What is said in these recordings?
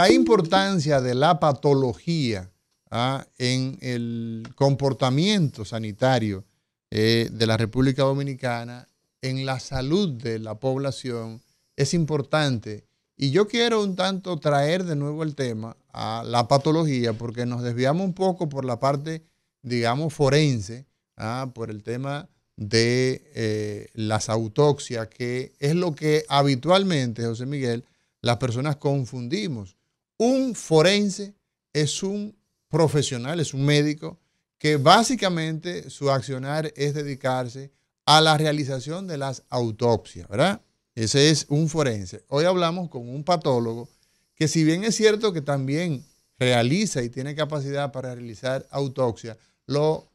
la importancia de la patología ¿ah? en el comportamiento sanitario eh, de la República Dominicana, en la salud de la población, es importante. Y yo quiero un tanto traer de nuevo el tema a la patología, porque nos desviamos un poco por la parte, digamos, forense, ¿ah? por el tema de eh, las autopsias, que es lo que habitualmente, José Miguel, las personas confundimos un forense es un profesional, es un médico que básicamente su accionar es dedicarse a la realización de las autopsias, ¿verdad? Ese es un forense. Hoy hablamos con un patólogo que si bien es cierto que también realiza y tiene capacidad para realizar autopsia, lo,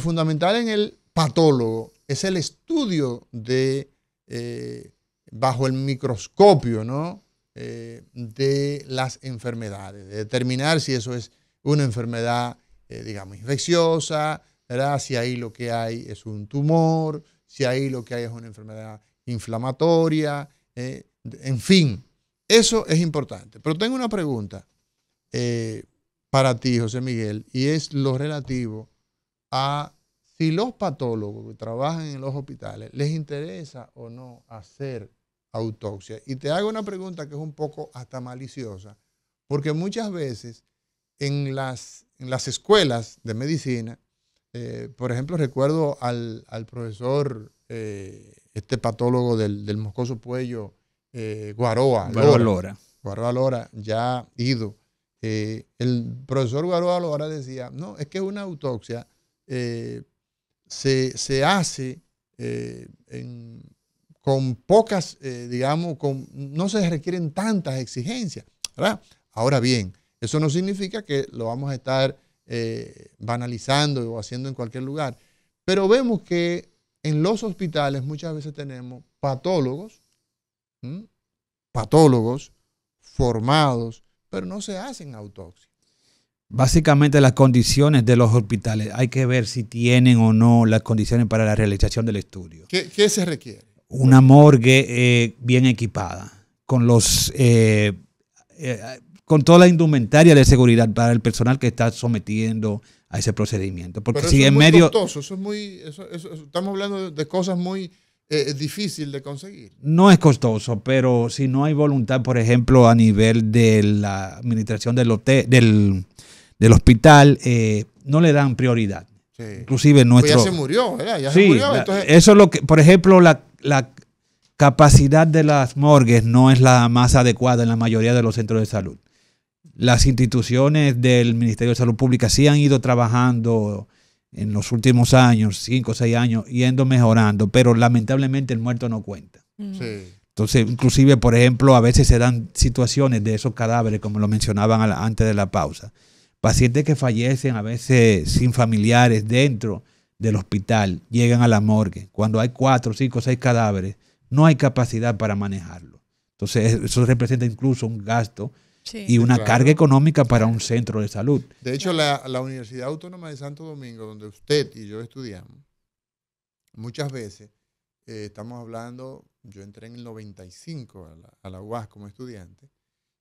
fundamental en el patólogo es el estudio de, eh, bajo el microscopio, ¿no? Eh, de las enfermedades, de determinar si eso es una enfermedad, eh, digamos, infecciosa, si ahí lo que hay es un tumor, si ahí lo que hay es una enfermedad inflamatoria, eh, en fin, eso es importante. Pero tengo una pregunta para ti, José Miguel, y es lo relativo a si los patólogos que trabajan en los hospitales les interesa o no hacer autopsia. Y te hago una pregunta que es un poco hasta maliciosa, porque muchas veces en las, en las escuelas de medicina, eh, por ejemplo, recuerdo al, profesor, eh, este patólogo del, moscoso cuello, eh, Guaroa, Guaroa Lora. Guaroa Lora, ya ido. el profesor Guaroa Lora decía, no, es que una autopsia se hace en, con pocas, eh, digamos, con, no se requieren tantas exigencias. ¿verdad? Ahora bien, eso no significa que lo vamos a estar eh, banalizando o haciendo en cualquier lugar, pero vemos que en los hospitales muchas veces tenemos patólogos, patólogos formados, pero no se hacen autopsia. Básicamente las condiciones de los hospitales, hay que ver si tienen o no las condiciones para la realización del estudio. qué se requiere? una morgue eh, bien equipada, con los eh, eh, con toda la indumentaria de seguridad para el personal que está sometiendo a ese procedimiento. Porque si en es medio. Costoso, eso es muy. Eso, estamos hablando de cosas muy. Eh, difíciles de conseguir. No es costoso, pero si no hay voluntad, por ejemplo, a nivel de la administración del, hotel, del, del hospital, no le dan prioridad. Inclusive pues nuestro... ya se murió, Eso es lo que, por ejemplo, la la capacidad de las morgues no es la más adecuada en la mayoría de los centros de salud. Las instituciones del Ministerio de Salud Pública sí han ido trabajando en los últimos años, cinco o seis años, yendo mejorando, pero lamentablemente el muerto no cuenta. Mm. Entonces, inclusive, por ejemplo, a veces se dan situaciones de esos cadáveres, como lo mencionaban antes de la pausa. Pacientes que fallecen a veces sin familiares dentro del hospital llegan a la morgue, cuando hay cuatro, cinco, seis cadáveres, no hay capacidad para manejarlo. Entonces, eso representa incluso un gasto y una carga económica para un centro de salud. De hecho, la, la Universidad Autónoma de Santo Domingo, donde usted y yo estudiamos, muchas veces eh, estamos hablando, yo entré en el 95 a la, UAS como estudiante,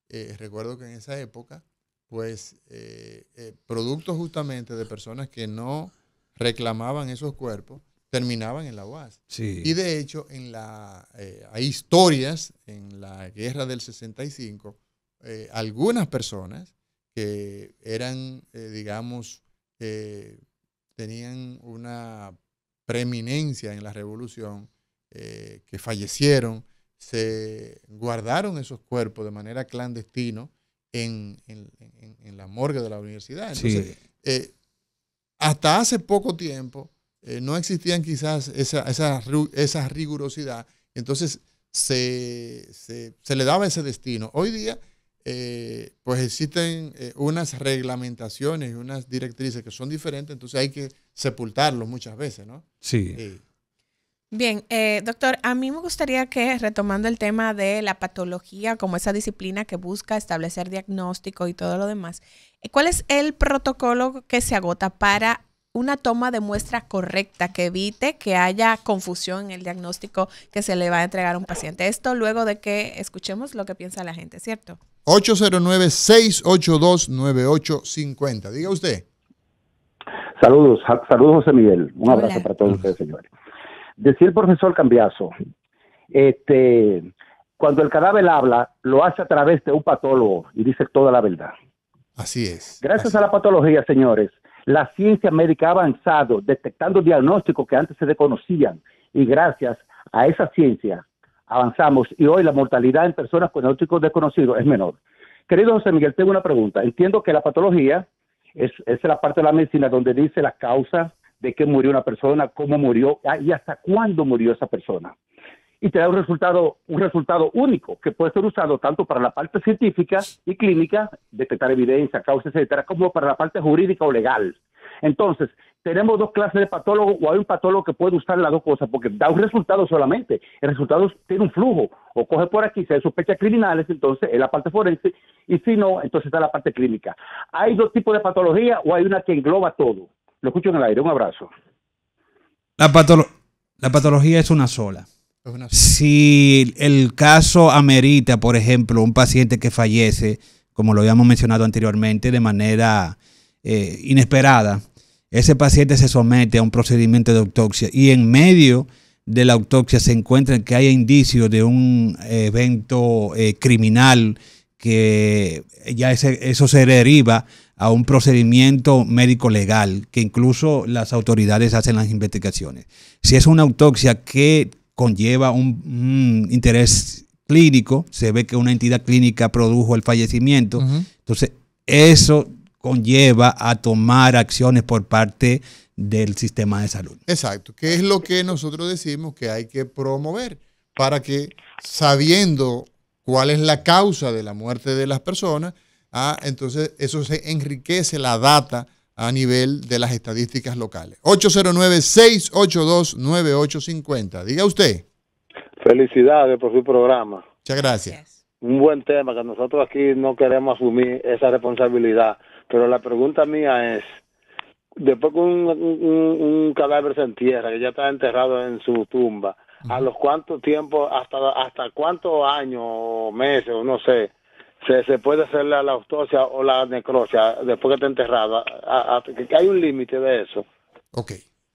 eh, recuerdo que en esa época, pues, eh, eh producto justamente de personas que no reclamaban esos cuerpos, terminaban en la UAS. Y de hecho, en la, eh, hay historias en la guerra del 65, eh, algunas personas que eran, eh, digamos, digamos, tenían una preeminencia en la revolución, que fallecieron, se guardaron esos cuerpos de manera clandestina en, la morgue de la universidad. Entonces, hasta hace poco tiempo eh, no existían quizás esa, esa, rigurosidad. Entonces se, se, le daba ese destino. Hoy día, eh, pues existen eh, unas reglamentaciones, unas directrices que son diferentes, entonces hay que sepultarlos muchas veces, ¿no? Sí. Bien, eh, doctor, a mí me gustaría que retomando el tema de la patología como esa disciplina que busca establecer diagnóstico y todo lo demás, eh, ¿cuál es el protocolo que se agota para una toma de muestra correcta que evite que haya confusión en el diagnóstico que se le va a entregar a un paciente? Esto luego de que escuchemos lo que piensa la gente, ¿cierto? 809-682-9850. Diga usted. Saludos, saludos José Miguel. Un abrazo para todos ustedes, señores. Decía el profesor Cambiazo, este, cuando el cadáver habla, lo hace a través de un patólogo y dice toda la verdad. Así es. Gracias a la patología, señores, la ciencia médica ha avanzado detectando diagnósticos que antes se desconocían y gracias a esa ciencia avanzamos y hoy la mortalidad en personas con diagnósticos desconocidos es menor. Querido José Miguel, tengo una pregunta. Entiendo que la patología es, es la parte de la medicina donde dice las causas, de qué murió una persona, cómo murió ah, y hasta cuándo murió esa persona. Y te da un resultado, un resultado único que puede ser usado tanto para la parte científica y clínica, detectar evidencia, causa, etcétera, como para la parte jurídica o legal. Entonces, tenemos dos clases de patólogos o hay un patólogo que puede usar las dos cosas porque da un resultado solamente. El resultado tiene un flujo. O coge por aquí, si hay sospechas criminales, entonces es la parte forense y si no, entonces está la parte clínica. Hay dos tipos de patología o hay una que engloba todo. Lo escucho en el aire. Un abrazo. La, la patología es una sola. Si el caso amerita, por ejemplo, un paciente que fallece, como lo habíamos mencionado anteriormente, de manera eh, inesperada, ese paciente se somete a un procedimiento de autopsia y en medio de la autopsia se encuentra que hay indicios de un evento eh, criminal que ya ese, eso se deriva a un procedimiento médico legal que incluso las autoridades hacen las investigaciones. Si es una autopsia que conlleva un, interés clínico, se ve que una entidad clínica produjo el fallecimiento, entonces eso conlleva a tomar acciones por parte del sistema de salud. Exacto, que es lo que nosotros decimos que hay que promover para que sabiendo cuál es la causa de la muerte de las personas, Ah, entonces, eso se enriquece la data a nivel de las estadísticas locales. 809-682-9850. Diga usted. Felicidades por su programa. Muchas gracias. Un buen tema, que nosotros aquí no queremos asumir esa responsabilidad. Pero la pregunta mía es, después que un, cadáver se entierra, que ya está enterrado en su tumba, ¿a los cuántos tiempo, hasta, hasta cuántos años, meses, o no sé, se, puede hacer la, la, autopsia o la necrosia después que está enterrada. que hay un límite de eso. Ok.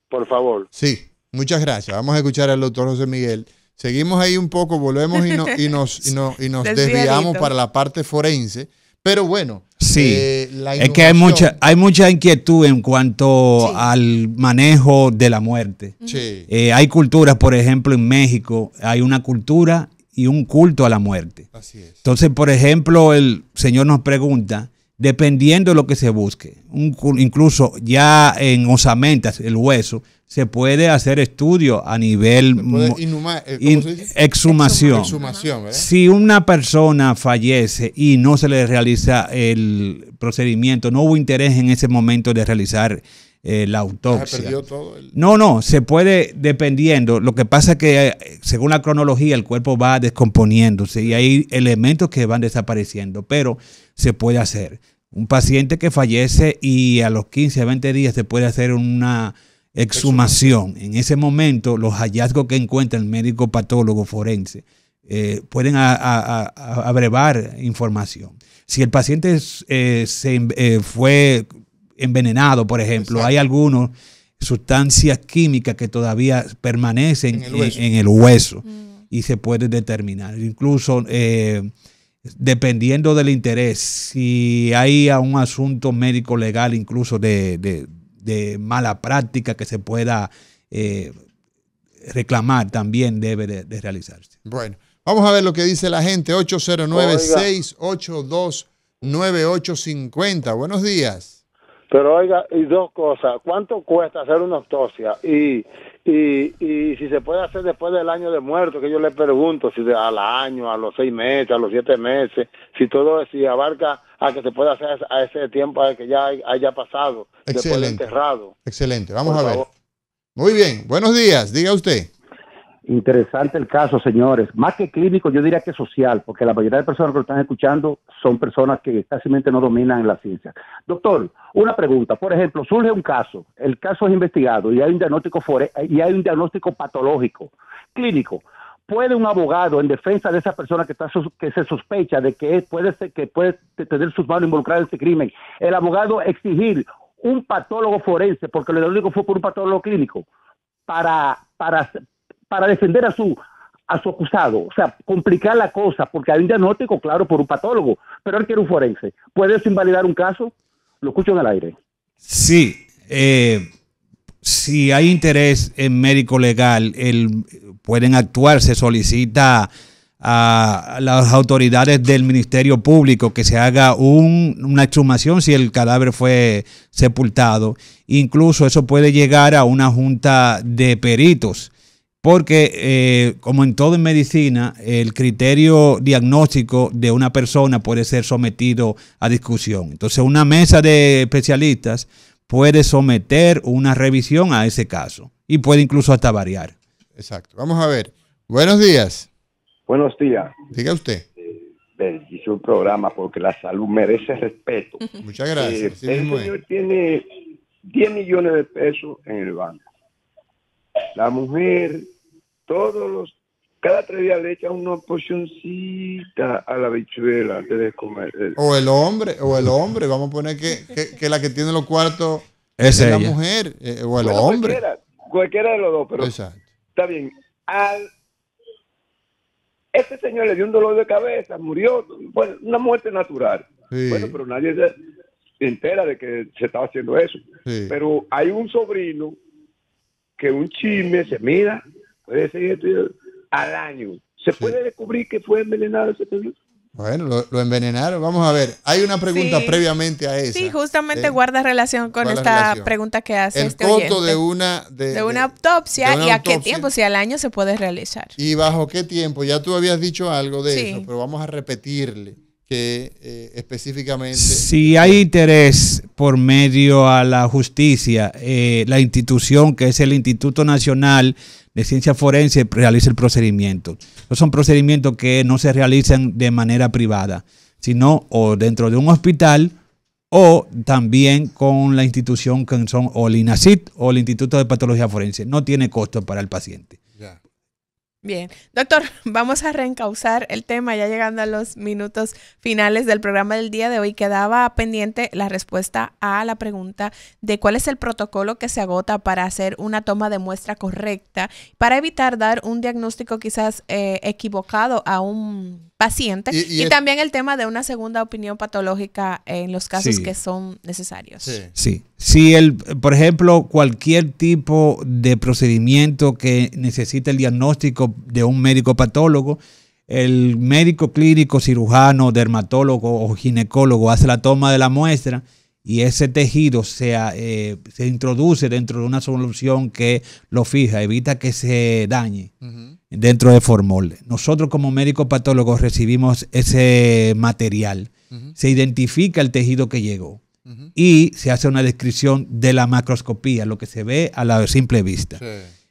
Por favor. Sí, muchas gracias. Vamos a escuchar al doctor José Miguel. Seguimos ahí un poco, volvemos y, y nos, y nos desviamos para la parte forense. Pero bueno, sí. Eh, es que hay mucha, hay mucha inquietud en cuanto al manejo de la muerte. Sí. Eh, hay culturas, por ejemplo, en México hay una cultura y un culto a la muerte. Así es. Entonces, por ejemplo, el Señor nos pregunta, dependiendo de lo que se busque, incluso ya en osamentas, el hueso, se puede hacer estudio a nivel eh, exhumación. exhumación si una persona fallece y no se le realiza el procedimiento, no hubo interés en ese momento de realizar eh, la ah, autopsia. No, no, se puede dependiendo. Lo que pasa es que eh, según la cronología el cuerpo va descomponiéndose y hay elementos que van desapareciendo, pero se puede hacer. Un paciente que fallece y a los 15, 20 días se puede hacer una exhumación. En ese momento los hallazgos que encuentra el médico patólogo forense eh, pueden abrevar información. Si el paciente se, fue envenenado, por ejemplo. Hay algunos sustancias químicas que todavía permanecen en el hueso, mm. y se puede determinar. Incluso eh, dependiendo del interés, si hay un asunto médico legal, incluso de, mala práctica que se pueda eh, reclamar, también debe de, realizarse. Bueno, vamos a ver lo que dice la gente, 809-682-9850. Buenos días. Pero oiga, y dos cosas, ¿cuánto cuesta hacer una autopsia? Y, y, y si se puede hacer después del año de muerto, que yo le pregunto, si de, al año, a los seis meses, a los siete meses, si todo, si abarca a que se pueda hacer a ese tiempo a que ya haya pasado, después enterrado. Excelente, vamos a ver. Muy bien, buenos días, diga usted. Interesante el caso, señores. Más que clínico, yo diría que social, porque la mayoría de personas que lo están escuchando son personas que casi no dominan la ciencia. Doctor, una pregunta. Por ejemplo, surge un caso, el caso es investigado y hay un diagnóstico y hay un diagnóstico patológico, clínico. ¿Puede un abogado en defensa de esa persona que, está que se sospecha de que puede, que puede tener sus manos involucradas en ese crimen, el abogado exigir un patólogo forense, porque lo único fue por un patólogo clínico, para, para, para defender a su a su acusado, o sea, complicar la cosa, porque hay un diagnóstico, claro, por un patólogo, pero él quiere un forense. ¿Puede eso invalidar un caso? Lo escucho en el aire. Sí, eh, si hay interés en médico legal, el, pueden actuar, se solicita a las autoridades del Ministerio Público que se haga una exhumación si el cadáver fue sepultado. Incluso eso puede llegar a una junta de peritos porque eh, como en todo en medicina, el criterio diagnóstico de una persona puede ser sometido a discusión. Entonces, una mesa de especialistas puede someter una revisión a ese caso y puede incluso hasta variar. Exacto. Vamos a ver. Buenos días. Buenos días. Diga usted. Eh, un programa porque la salud merece respeto. Muchas gracias. Eh, el señor tiene 10 millones de pesos en el banco. La mujer todos los, cada tres días le echan una pocioncita a la bichuela antes de comer. O el hombre, o el hombre, vamos a poner que, la que tiene los cuartos es, la mujer, eh, o el hombre. Cualquiera, de los dos, pero Exacto. está bien. Al, este señor le dio un dolor de cabeza, murió, una muerte natural. Bueno, pero nadie se entera de que se estaba haciendo eso. Pero hay un sobrino que un chisme se mira, puede ser al año. ¿Se puede descubrir que fue envenenado ese Bueno, lo, envenenaron. Vamos a ver. Hay una pregunta previamente a esa. Sí, justamente eh, guarda relación con esta pregunta que hace. El este costo de una, de, una autopsia y a qué tiempo, si al año se puede realizar. Y bajo qué tiempo. Ya tú habías dicho algo de eso, pero vamos a repetirle que eh, específicamente... Si hay interés por medio a la justicia, eh, la institución que es el Instituto Nacional de Ciencia Forense realiza el procedimiento. son procedimientos que no se realizan de manera privada, sino o dentro de un hospital o también con la institución que son o el INACIT o el Instituto de Patología Forense. No tiene costo para el paciente. Ya. Bien, doctor, vamos a reencauzar el tema ya llegando a los minutos finales del programa del día de hoy. Quedaba pendiente la respuesta a la pregunta de cuál es el protocolo que se agota para hacer una toma de muestra correcta, para evitar dar un diagnóstico quizás eh, equivocado a un paciente. Y, también el tema de una segunda opinión patológica en los casos que son necesarios. Sí. Si el, por ejemplo, cualquier tipo de procedimiento que necesite el diagnóstico de un médico patólogo, el médico clínico, cirujano, dermatólogo o ginecólogo hace la toma de la muestra y ese tejido se, ah, eh, se introduce dentro de una solución que lo fija, evita que se dañe dentro de formol. Nosotros como médicos patólogos recibimos ese material, se identifica el tejido que llegó y se hace una descripción de la macroscopía, lo que se ve a la simple vista.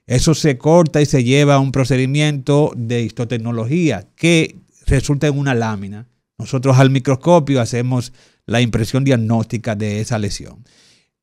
Eso se corta y se lleva a un procedimiento de histotecnología que resulta en una lámina. Nosotros al microscopio hacemos la impresión diagnóstica de esa lesión.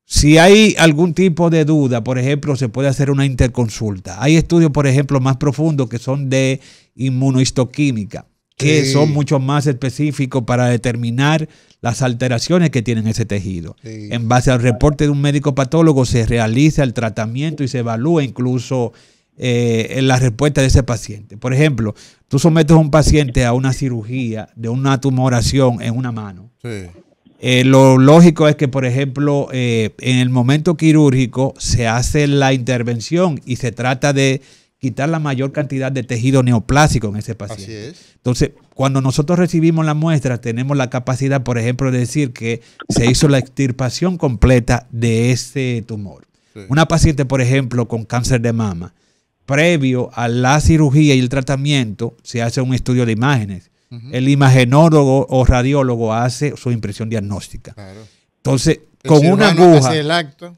Si hay algún tipo de duda, por ejemplo, se puede hacer una interconsulta. Hay estudios, por ejemplo, más profundos que son de inmunohistoquímica, que son mucho más específicos para determinar las alteraciones que tienen ese tejido. En base al reporte de un médico patólogo se realiza el tratamiento y se evalúa incluso eh, la respuesta de ese paciente. Por ejemplo, tú sometes a un paciente a una cirugía de una tumoración en una mano. Sí eh, lo lógico es que, por ejemplo, eh, en el momento quirúrgico se hace la intervención y se trata de quitar la mayor cantidad de tejido neoplásico en ese paciente. Entonces, cuando nosotros recibimos la muestra, tenemos la capacidad, por ejemplo, de decir que se hizo la extirpación completa de ese tumor. Una paciente, por ejemplo, con cáncer de mama, previo a la cirugía y el tratamiento, se hace un estudio de imágenes el imagenólogo o radiólogo hace su impresión diagnóstica. Entonces, con una, aguja,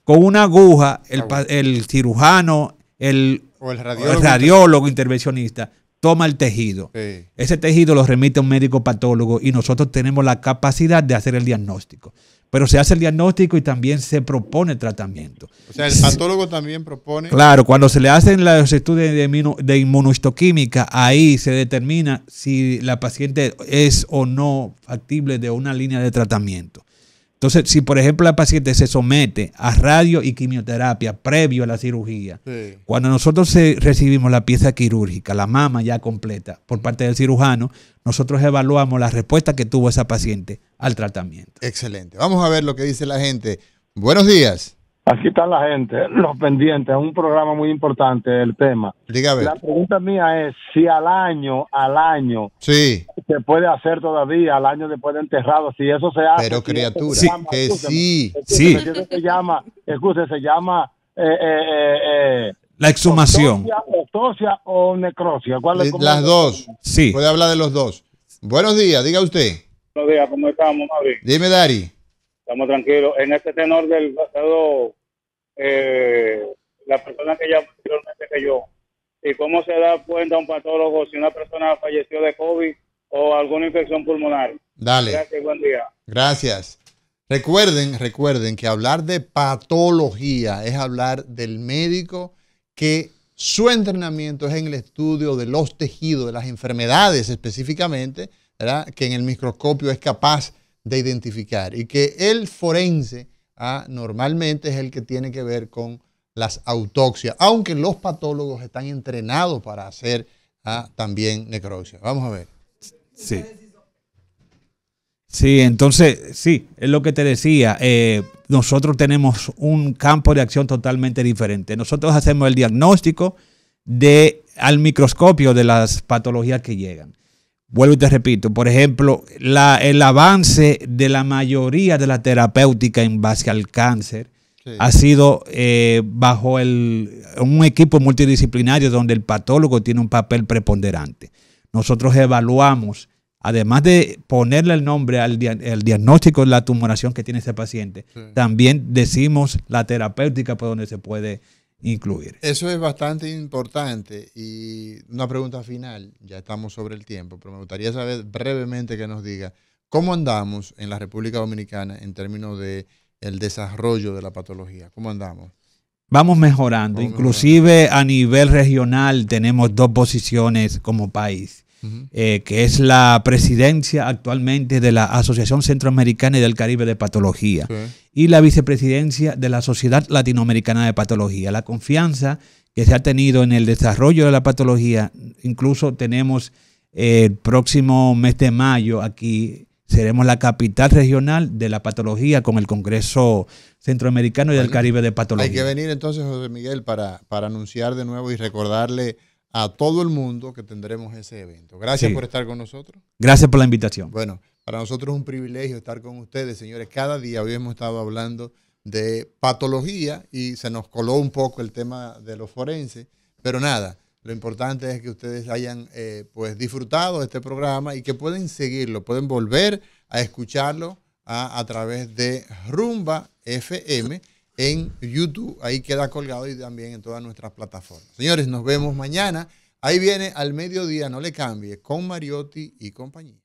con una aguja, el, cirujano, el, o el radiólogo, intervencionista toma el tejido. Ese tejido lo remite a un médico patólogo y nosotros tenemos la capacidad de hacer el diagnóstico pero se hace el diagnóstico y también se propone tratamiento. O sea, el patólogo también propone. Claro, cuando se le hacen los estudios de, inmunohistoquímica, ahí se determina si la paciente es o no factible de una línea de tratamiento. Entonces, si por ejemplo la paciente se somete a radio y quimioterapia previo a la cirugía, cuando nosotros eh, recibimos la pieza quirúrgica, la mama ya completa por parte del cirujano, nosotros evaluamos la respuesta que tuvo esa paciente al tratamiento. Excelente. Vamos a ver lo que dice la gente. Buenos días. Aquí está la gente, los pendientes, un programa muy importante el tema. La pregunta mía es si al año, al año, sí. se puede hacer todavía, al año después de enterrado, si eso se hace. Pero criatura, que sí, sí. se llama, se llama... Eh, eh, eh, la exhumación. Autopsia o necrosia. ¿Cuál es, Las dos. Sí. Puede hablar de los dos. Buenos días, diga usted. Buenos días, ¿cómo estamos, Mauricio? Dime, Dari. Estamos tranquilos. En este tenor del pasado, eh, la persona que ya anteriormente que yo, ¿y cómo se da cuenta un patólogo si una persona falleció de COVID o alguna infección pulmonar? Dale. Gracias, buen día. Gracias. Recuerden, recuerden que hablar de patología es hablar del médico que su entrenamiento es en el estudio de los tejidos, de las enfermedades específicamente, que en el microscopio es capaz de identificar y que el forense ah, normalmente es el que tiene que ver con las autopsias, aunque los patólogos están entrenados para hacer ah, también necropsia. Vamos a ver. Sí. Sí, entonces, sí, es lo que te decía. Eh, nosotros tenemos un campo de acción totalmente diferente. Nosotros hacemos el diagnóstico al microscopio de las patologías que llegan. Vuelvo y te repito, por ejemplo, el avance de la mayoría de la terapéutica en base al cáncer ha sido eh, bajo un equipo multidisciplinario donde el patólogo tiene un papel preponderante. Nosotros evaluamos, además de ponerle el nombre al diagnóstico de la tumoración que tiene ese paciente, también decimos la terapéutica por donde se puede eso es bastante importante y una pregunta final, ya estamos sobre el tiempo, pero me gustaría saber brevemente que nos diga cómo andamos en la República Dominicana en términos de el desarrollo de la patología, cómo andamos. Vamos mejorando, inclusive a nivel regional tenemos dos posiciones como país. Eh, que es la presidencia actualmente de la Asociación Centroamericana y del Caribe de Patología, y la vicepresidencia de la Sociedad Latinoamericana de Patología. La confianza que se ha tenido en el desarrollo de la patología, incluso tenemos eh, el próximo mes de mayo aquí seremos la capital regional de la patología con el Congreso Centroamericano y del Caribe de Patología. Hay que venir entonces, José Miguel, para, para anunciar de nuevo y recordarle a todo el mundo que tendremos ese evento. Gracias por estar con nosotros. Gracias por la invitación. Bueno, para nosotros es un privilegio estar con ustedes, señores. Cada día habíamos hemos estado hablando de patología y se nos coló un poco el tema de los forenses, pero nada, lo importante es que ustedes hayan eh, pues disfrutado este programa y que pueden seguirlo, pueden volver a escucharlo a través de Rumba FM en YouTube. Ahí queda colgado y también en todas nuestras plataformas. Señores, nos vemos mañana. Ahí viene al mediodía, no le cambie, con Mariotti y compañía.